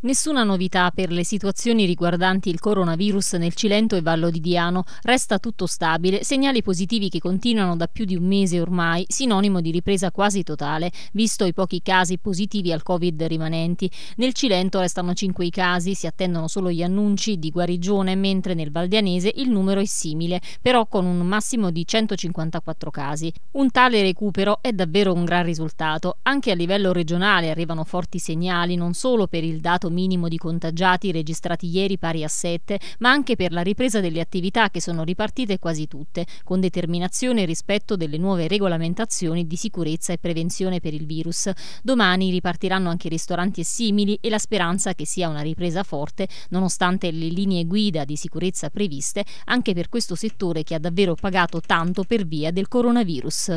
Nessuna novità per le situazioni riguardanti il coronavirus nel Cilento e Vallo di Diano. Resta tutto stabile, segnali positivi che continuano da più di un mese ormai, sinonimo di ripresa quasi totale, visto i pochi casi positivi al Covid rimanenti. Nel Cilento restano 5 i casi, si attendono solo gli annunci di guarigione, mentre nel Valdianese il numero è simile, però con un massimo di 154 casi. Un tale recupero è davvero un gran risultato. Anche a livello regionale arrivano forti segnali, non solo per il dato dato minimo di contagiati registrati ieri pari a 7, ma anche per la ripresa delle attività che sono ripartite quasi tutte, con determinazione e rispetto delle nuove regolamentazioni di sicurezza e prevenzione per il virus. Domani ripartiranno anche ristoranti e simili e la speranza che sia una ripresa forte, nonostante le linee guida di sicurezza previste, anche per questo settore che ha davvero pagato tanto per via del coronavirus.